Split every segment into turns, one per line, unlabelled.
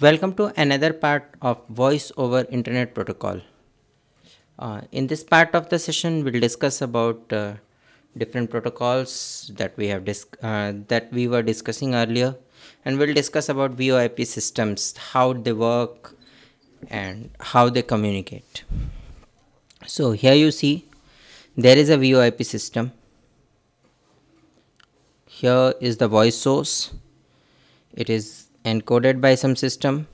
Welcome to another part of voice over internet protocol. Uh, in this part of the session, we'll discuss about uh, different protocols that we have uh, that we were discussing earlier, and we'll discuss about VoIP systems, how they work, and how they communicate. So here you see there is a VoIP system. Here is the voice source. It is encoded by some system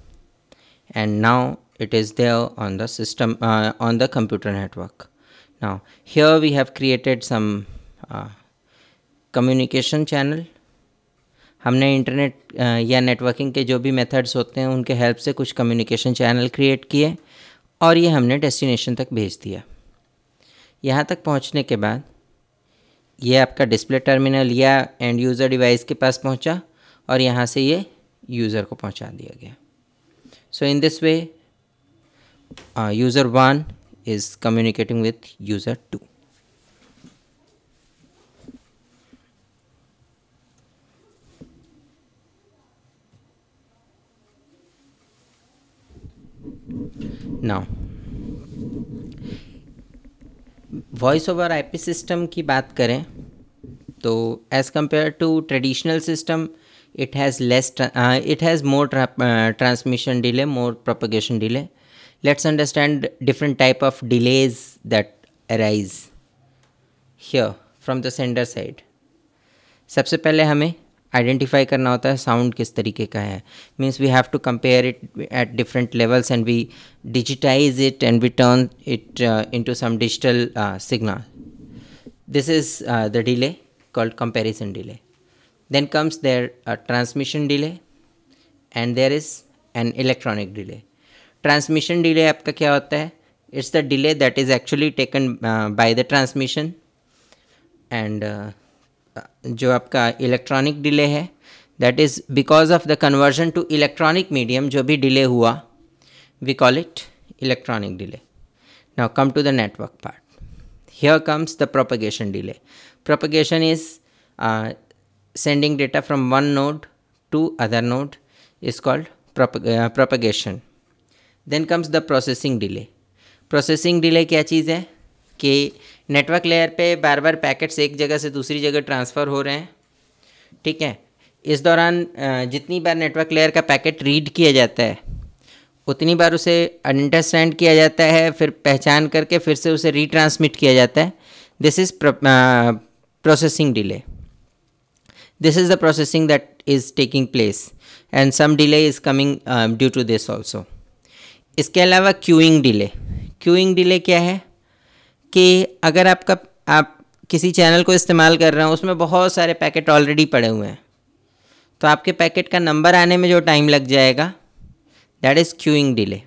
and now it is there on the system uh, on the computer network now here we have created some uh, communication channel हमने internet uh, या networking के जो भी methods होते हैं उनके help से कुछ कम्युनिकेशन चैनल क्रिएट किए और ये हमने डेस्टिनेशन तक भेज दिया यहाँ तक पहुँचने के बाद ये आपका डिस्प्ले टर्मिनल या एंड यूज़र डिवाइस के पास पहुँचा और यहाँ से ये यूज़र को पहुंचा दिया गया so in this way user one is communicating with user two ना वॉइस ओवर आईपी सिस्टम की बात करें तो as compared to traditional system it has less uh, it has more tra uh, transmission delay more propagation delay let's understand different type of delays that arise here from the sender side सबसे पहले हमें identify करना होता है sound किस तरीके का है means we have to compare it at different levels and we digitize it and we turn it into some digital signal this is the delay called comparison delay Then comes there a transmission delay and there is an electronic delay. Transmission delay aapka kya hota hai It's the delay that is actually taken uh, by the transmission and uh, जो आपका electronic delay hai that is because of the conversion to electronic medium jo bhi delay hua we call it electronic delay. Now come to the network part. Here comes the propagation delay. Propagation is uh, sending data from one node to other node is called propag uh, propagation. Then comes the processing delay. Processing delay kya cheez hai ki network layer pe bar bar packets ek jagah se dusri jagah transfer ho rahe hain theek hai इस दौरान जितनी बार network layer का packet read किया जाता है उतनी बार उसे अंडरस्टैंड किया जाता है फिर पहचान करके फिर से उसे रीट्रांसमिट किया जाता है this is processing delay this is the processing that is taking place and some delay is coming um, due to this also इसके अलावा क्यूइंग डिले क्यूइंग डिले क्या है कि अगर आपका आप किसी चैनल को इस्तेमाल कर रहे हो उसमें बहुत सारे पैकेट ऑलरेडी पड़े हुए हैं तो आपके पैकेट का नंबर आने में जो टाइम लग जाएगा that is queuing delay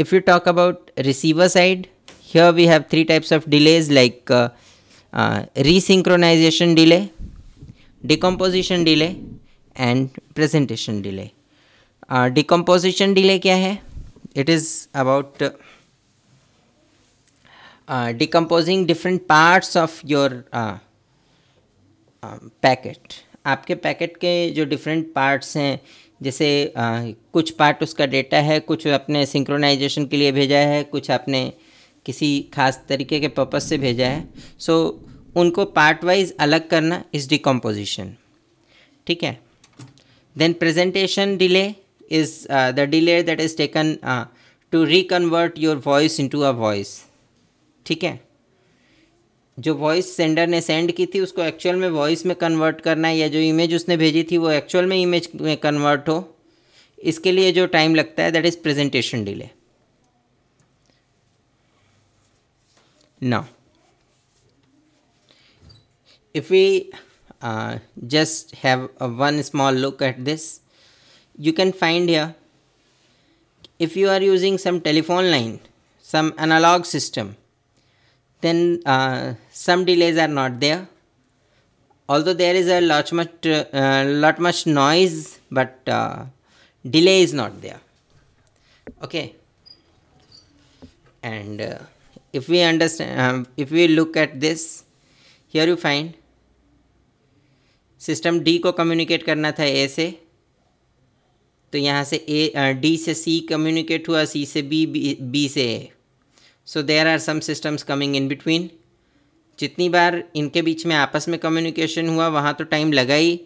if you talk about receiver side here we have three types of delays like uh, resynchronization delay decomposition delay and presentation delay decomposition delay क्या है it is about decomposing different parts of your packet आपके packet के जो different parts हैं जैसे uh, कुछ part उसका data है कुछ आपने सिंक्रोनाइजेशन के लिए भेजा है कुछ आपने किसी खास तरीके के पर्पज़ से भेजा है सो so, उनको पार्ट वाइज अलग करना इज़ डिकम्पोजिशन ठीक है then presentation delay is the delay that is taken to reconvert your voice your voice into ठीक है जो वॉइस सेंडर ने सेंड की थी उसको एक्चुअल में वॉइस में कन्वर्ट करना है या जो इमेज उसने भेजी थी वो एक्चुअल में इमेज में कन्वर्ट हो इसके लिए जो टाइम लगता है that is presentation delay now if we uh, just have a one small look at this you can find here if you are using some telephone line some analog system then uh, some delays are not there although there is a lot much uh, lot much noise but uh, delay is not there okay and uh, if we understand um, if we look at this here you find system D को communicate करना था ए से तो यहाँ से A D uh, से सी communicate हुआ सी से बी बी से A so there are some systems coming in between जितनी बार इनके बीच में आपस में कम्युनिकेशन हुआ वहाँ तो टाइम लगा ही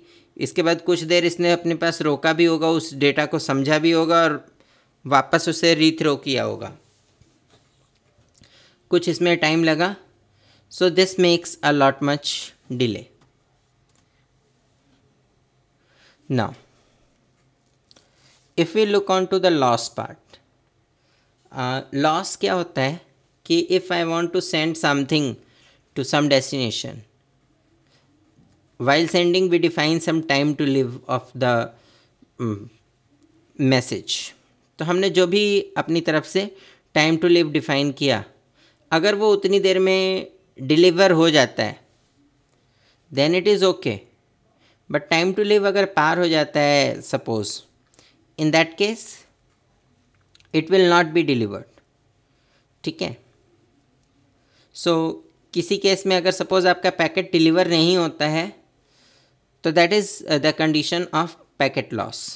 इसके बाद कुछ देर इसने अपने पास रोका भी होगा उस डेटा को समझा भी होगा और वापस उसे रीथ्रो किया होगा कुछ इसमें टाइम लगा so this makes a lot much delay now if you look on to the loss part loss क्या होता है कि if I want to send something to some destination while sending we define some time to live of the message तो हमने जो भी अपनी तरफ से टाइम टू लिव डिफाइन किया अगर वो उतनी देर में डिलीवर हो जाता है then it is okay but time to live अगर पार हो जाता है suppose in that case it will not be delivered ठीक है सो किसी केस में अगर सपोज आपका पैकेट डिलीवर नहीं होता है तो that is the condition of packet loss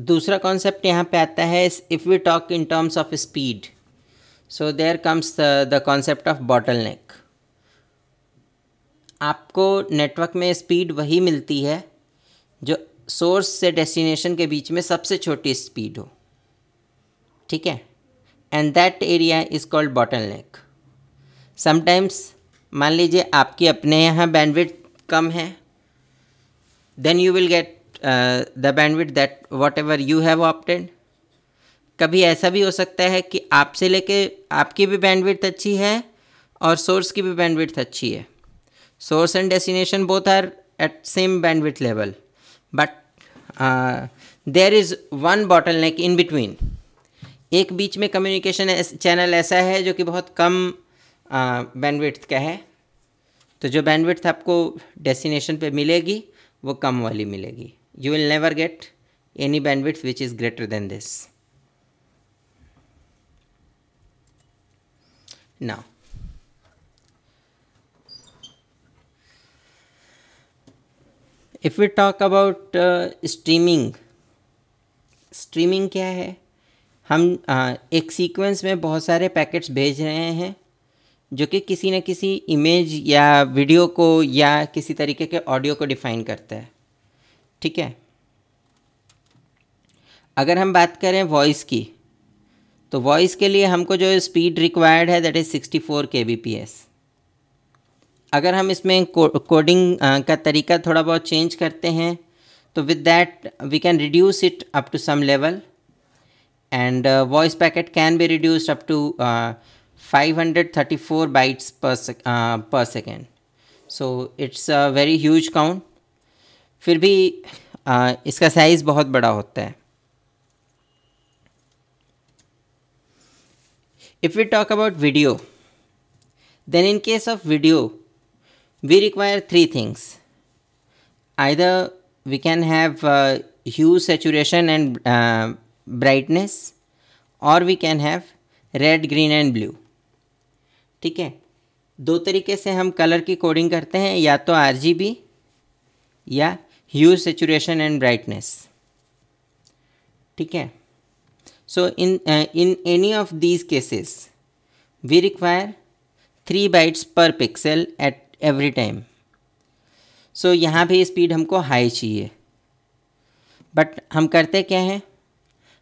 दूसरा कॉन्सेप्ट यहाँ पे आता है if we talk in terms of speed so there comes the concept of bottleneck आपको नेटवर्क में स्पीड वही मिलती है जो सोर्स से डेस्टिनेशन के बीच में सबसे छोटी स्पीड हो ठीक है and that area is called bottleneck sometimes मान लीजिए आपकी अपने यहाँ बैंडविड कम है then you will get the bandwidth that whatever you have opted कभी ऐसा भी हो सकता है कि आपसे लेके आपकी भी बैंडविड्थ अच्छी है और सोर्स की भी बैंडविड्थ अच्छी है source and destination both are at same bandwidth level but there is one bottleneck in between एक बीच में कम्युनिकेशन चैनल ऐसा है जो कि बहुत कम बैंडविड्थ uh, का है तो जो बैंडविड्थ आपको डेस्टिनेशन पे मिलेगी वो कम वाली मिलेगी you will never get any bandwidth which is greater than this. Now, if we talk about uh, streaming, streaming क्या है हम आ, एक सीक्वेंस में बहुत सारे पैकेट्स भेज रहे हैं जो कि किसी न किसी इमेज या वीडियो को या किसी तरीके के ऑडियो को डिफाइन करता है ठीक है अगर हम बात करें वॉइस की तो वॉइस के लिए हमको जो स्पीड रिक्वायर्ड है that is sixty four K B P S अगर हम इसमें को, कोडिंग का तरीका थोड़ा बहुत चेंज करते हैं तो with that we can reduce it up to some level and voice packet can be reduced up to 534 bytes per, sec uh, per second. So it's a very huge फिर भी आ, इसका साइज़ बहुत बड़ा होता है if you talk about video then in case of video we require three things either we can have hue saturation and brightness और we can have red green and blue ठीक है दो तरीके से हम कलर की कोडिंग करते हैं या तो आर या ह्यू सेचुरेशन एंड ब्राइटनेस ठीक है so in in any of these cases we require three bytes per pixel at every time so यहाँ भी स्पीड हमको हाई चाहिए बट हम करते क्या हैं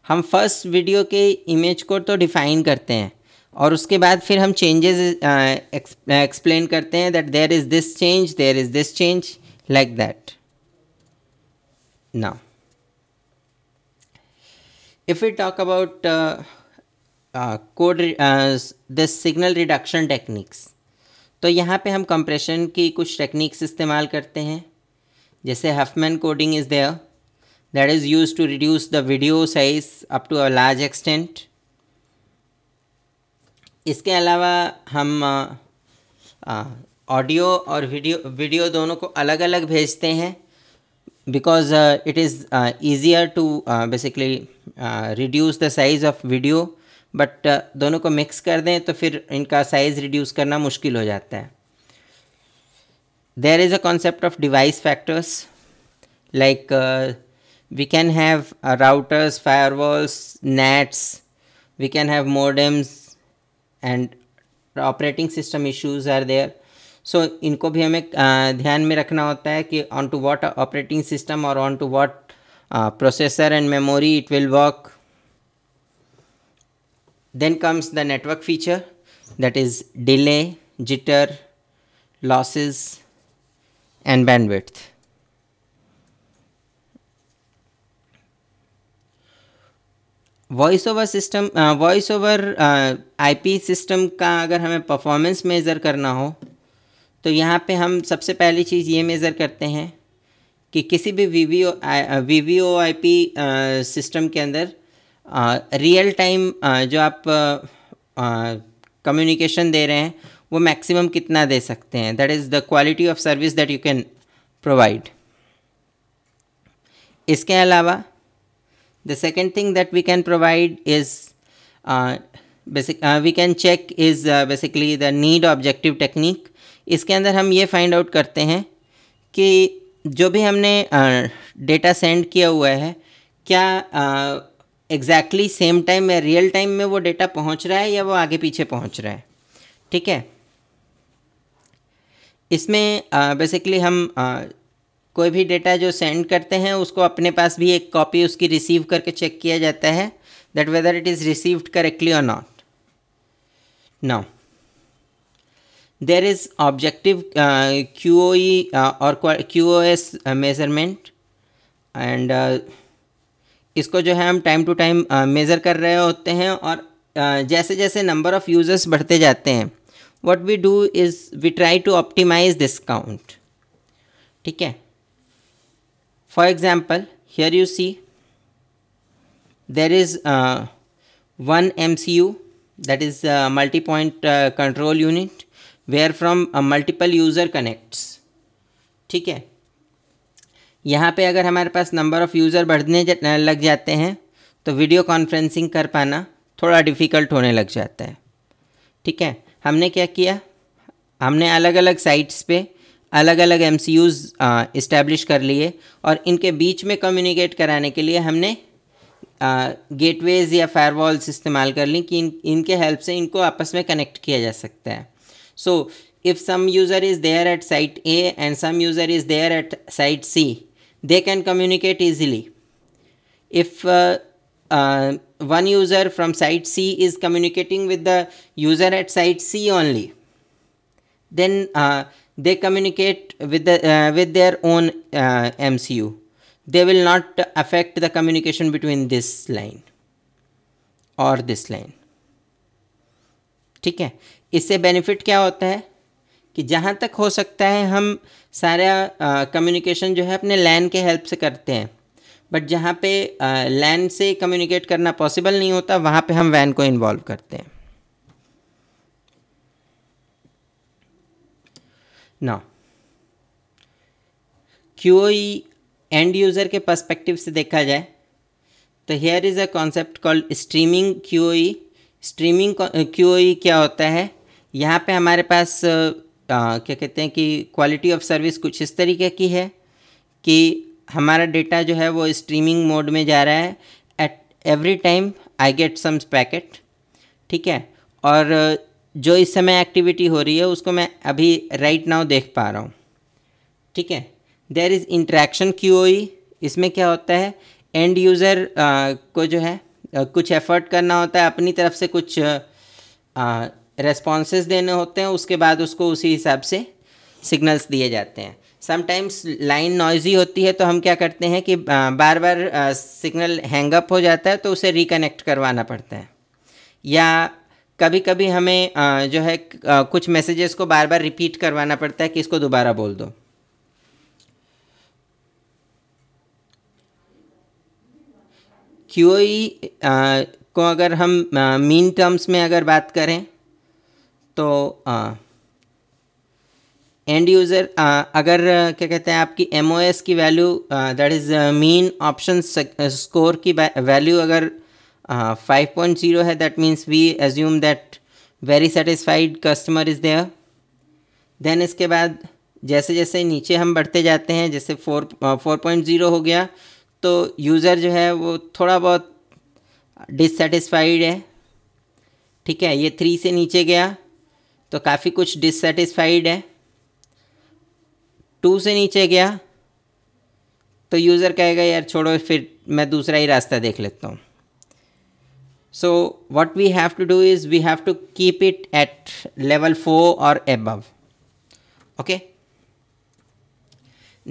हम फर्स्ट वीडियो के इमेज को तो डिफाइन करते हैं और उसके बाद फिर हम चेंजेस एक्सप्लेन uh, uh, करते हैं that there is this change there is this change like that Now, if we talk about uh, uh, code this signal reduction techniques तो यहाँ पे हम कंप्रेशन की कुछ टेक्निक्स इस्तेमाल करते हैं जैसे Huffman coding is there that is use to reduce the video size up to a large extent इसके अलावा हम ऑडियो uh, uh, और वीडियो वीडियो दोनों को अलग अलग भेजते हैं because uh, it is uh, easier to uh, basically uh, reduce the size of video but uh, दोनों को मिक्स कर दें तो फिर इनका साइज़ रिड्यूस करना मुश्किल हो जाता है there is a concept of device factors like we can have routers firewalls nets we can have modems and operating system issues are there so so, इनको भी हमें ध्यान में रखना होता है कि on to what operating system और on to what processor and memory it will work then comes the network feature that is delay jitter losses and bandwidth voice over system voice over IP system का अगर हमें performance measure करना हो तो यहाँ पे हम सबसे पहली चीज़ ये मेज़र करते हैं कि किसी भी V V O V V O I P system के अंदर रियल uh, टाइम uh, जो आप कम्युनिकेशन uh, दे रहे हैं वो मैक्सिमम कितना दे सकते हैं that is the quality of service that you can provide इसके अलावा the second thing that we can provide is basic we can check is basically the need objective technique इसके अंदर हम ये फाइंड आउट करते हैं कि जो भी हमने डेटा सेंड किया हुआ है क्या एग्जैक्टली सेम टाइम में रियल टाइम में वो डेटा पहुंच रहा है या वो आगे पीछे पहुंच रहा है ठीक है इसमें बेसिकली हम आ, कोई भी डेटा जो सेंड करते हैं उसको अपने पास भी एक कॉपी उसकी रिसीव करके चेक किया जाता है that whether it is received correctly और not now there is objective uh, QoE uh, or QoS measurement and uh, इसको जो है हम टाइम टू टाइम मेज़र कर रहे होते हैं और uh, जैसे जैसे नंबर ऑफ़ यूज़र्स बढ़ते जाते हैं what we do is we try to optimize this count ठीक है for example here you see there is one M C U that is multi point control unit where from multiple user connects ठीक है यहाँ पे अगर हमारे पास number of user बढ़ने लग जाते हैं तो वीडियो कॉन्फ्रेंसिंग कर पाना थोड़ा डिफ़िकल्ट होने लग जाता है ठीक है हमने क्या किया हमने अलग अलग साइट्स पे अलग अलग एम सी यूज़ इस्टेब्लिश कर लिए और इनके बीच में कम्युनिकेट कराने के लिए हमने गेटवेज़ या फायरवॉल्स इस्तेमाल कर ली कि इन इनके हेल्प से इनको आपस में कनेक्ट किया जा सकता है So if some user is there at site A and some user is there at site C, they can communicate easily. If uh, uh, one user from site C is communicating with the user at site C only, then uh, they communicate with the uh, with their own uh, MCU. They will not affect the communication between this line or this line. ठीक है इससे benefit क्या होता है कि जहाँ तक हो सकता है हम सारा कम्युनिकेशन जो है अपने लैन के हेल्प से करते हैं बट जहाँ पे लैन से कम्युनिकेट करना पॉसिबल नहीं होता वहाँ पे हम वैन को इन्वॉल्व करते हैं ना क्यू एंड यूज़र के पर्सपेक्टिव से देखा जाए तो here is a concept called streaming queue streaming queue क्या होता है यहाँ पे हमारे पास आ, क्या कहते हैं कि क्वालिटी ऑफ सर्विस कुछ इस तरीके की है कि हमारा डेटा जो है वो स्ट्रीमिंग मोड में जा रहा है at every time I get some packet ठीक है और जो इस समय एक्टिविटी हो रही है उसको मैं अभी राइट नाउ देख पा रहा हूँ ठीक है देर इज़ इंट्रैक्शन क्यू इसमें क्या होता है एंड यूज़र को जो है कुछ एफर्ट करना होता है अपनी तरफ से कुछ रेस्पॉन्स देने होते हैं उसके बाद उसको उसी हिसाब से सिग्नल्स दिए जाते हैं समटाइम्स लाइन नॉइजी होती है तो हम क्या करते हैं कि बार बार सिग्नल हैंग अप हो जाता है तो उसे रिकनेक्ट करवाना पड़ता है या कभी कभी हमें जो है कुछ मैसेजेस को बार बार रिपीट करवाना पड़ता है कि इसको दोबारा बोल दो क्यू ई को अगर हम मीन टर्म्स में अगर बात करें तो एंड यूज़र अगर क्या कहते हैं आपकी एम की value that is mean option score की वैल्यू अगर फाइव पॉइंट ज़ीरो है that means we assume that very satisfied customer is there then इसके बाद जैसे जैसे नीचे हम बढ़ते जाते हैं जैसे फोर फोर पॉइंट ज़ीरो हो गया तो यूज़र जो है वो थोड़ा बहुत डिससेटिस्फाइड है ठीक है ये थ्री से नीचे गया तो काफ़ी कुछ डिससेटिस्फाइड है टू से नीचे गया तो यूज़र कहेगा यार छोड़ो फिर मैं दूसरा ही रास्ता देख लेता हूँ so what we have to do is we have to keep it at level four और एबव ओके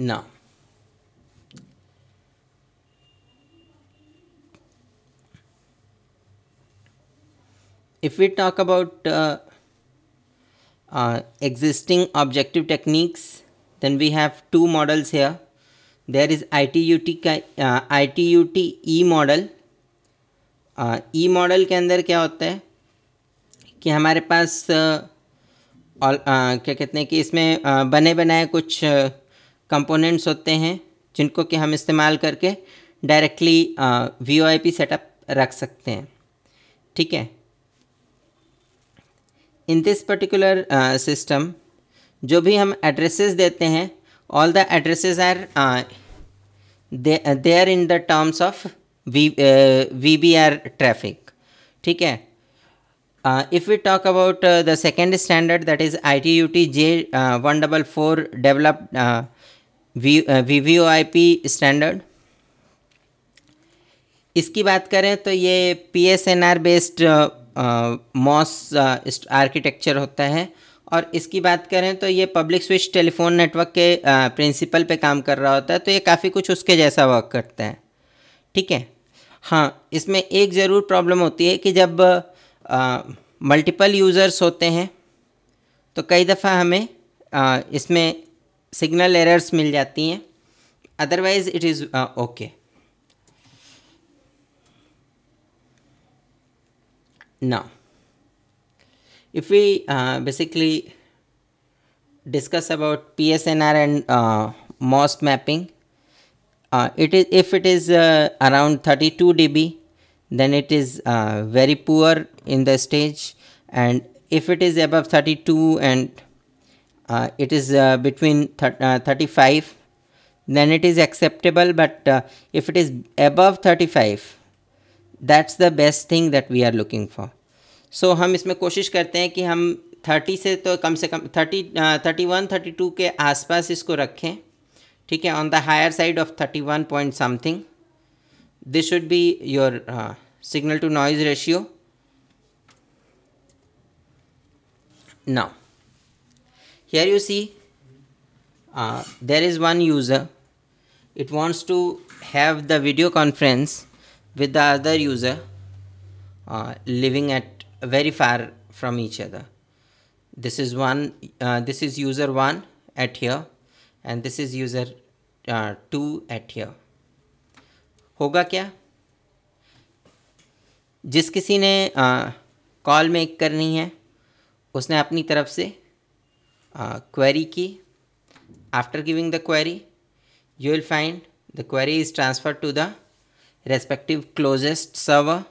ना if we talk about uh, uh, existing objective techniques then we have two models here there is ITUT uh, ITUT E model uh, E model के अंदर क्या होता है कि हमारे पास uh, और क्या कहते हैं कि इसमें आ, बने बनाए कुछ कंपोनेंट्स होते हैं जिनको कि हम इस्तेमाल करके directly V O I setup रख सकते हैं ठीक है इन दिस पर्टिकुलर सिस्टम जो भी हम एड्रेसेस देते हैं all the addresses are they are in the terms of V V B R traffic ठीक है if we talk about the second standard that is I T U T J one double four develop V V O I P standard इसकी बात करें तो ये P S N R based MOS architecture होता है और इसकी बात करें तो ये पब्लिक स्विच टेलीफोन नेटवर्क के प्रिंसिपल पे काम कर रहा होता है तो ये काफ़ी कुछ उसके जैसा वर्क करता है ठीक है हाँ इसमें एक ज़रूर प्रॉब्लम होती है कि जब मल्टीपल यूज़र्स होते हैं तो कई दफ़ा हमें आ, इसमें सिग्नल एरर्स मिल जाती हैं otherwise it is okay Now, if we uh, basically discuss about PSNR and uh, MOST mapping, uh, it is if it is uh, around 32 dB, then it is uh, very poor in the stage, and if it is above 32 and uh, it is between 35, then it is acceptable. But if it is above 35, that's the best thing that we are looking for so हम इसमें कोशिश करते हैं कि हम thirty से तो कम से कम thirty thirty one thirty two के आसपास इसको रखें ठीक है on the higher side of thirty one point something this should be your signal to noise ratio Now, here you see there is one user it wants to have the video conference with the other user uh, living at very far from each other this is one uh, this is user 1 at here and this is user uh, 2 at here होगा क्या जिस किसी ने call make करनी है उसने अपनी तरफ से क्वेरी की after giving the query you will find the query is transfer to the respective closest server.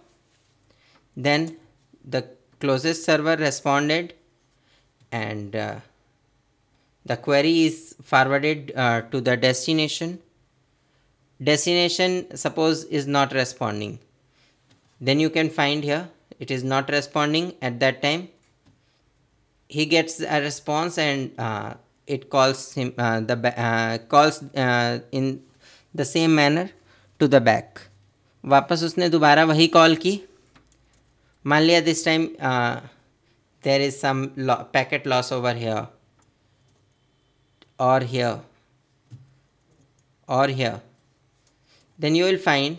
Then the closest server responded and uh, the query is forwarded uh, to the destination. Destination suppose is not responding. Then you can find here it is not responding at that time. He gets a response and uh, it calls him uh, the uh, calls uh, in the same manner to the back. वापस उसने दोबारा वही call की मान लिया this time there is some packet loss over here और here और here then you will find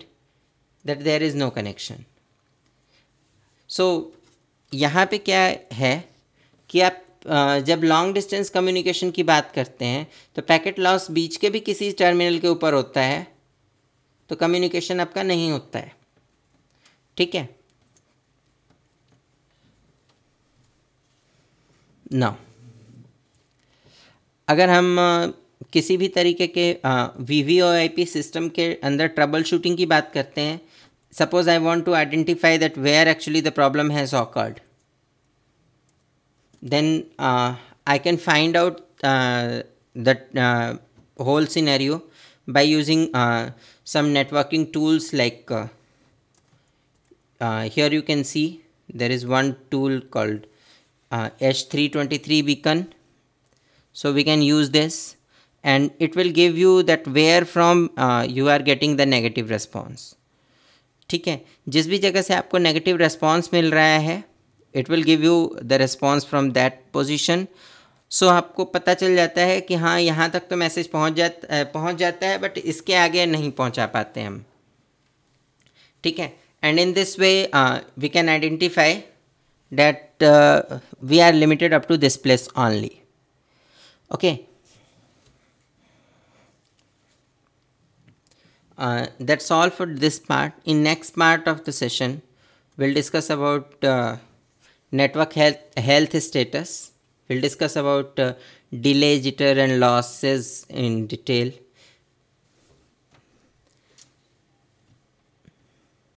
that there is no connection so यहाँ पे क्या है कि आप uh, जब लॉन्ग डिस्टेंस कम्युनिकेशन की बात करते हैं तो पैकेट लॉस बीच के भी किसी टर्मिनल के ऊपर होता है तो कम्युनिकेशन आपका नहीं होता है ठीक है ना अगर हम किसी भी तरीके के V V O I P system के अंदर ट्रबल शूटिंग की बात करते हैं suppose I want to identify that where actually the problem has occurred then I can find out that whole scenario by using some networking tools like uh, uh, here you can see there is one tool called uh, H323 beacon. So we can use this and it will give you that where from uh, you are getting the negative response. ठीक है जिस भी जगह से आपको negative response मिल रहा है it will give you the response from that position so आपको पता चल जाता है कि हाँ यहाँ तक तो मैसेज पहुँच जाता पहुँच जाता है बट इसके आगे नहीं पहुँचा पाते हम ठीक है and in this way we can identify that we are limited up to this place only okay that's all for this part in next part of the session will discuss about network health health status We'll discuss about uh, delay, jitter and losses in detail.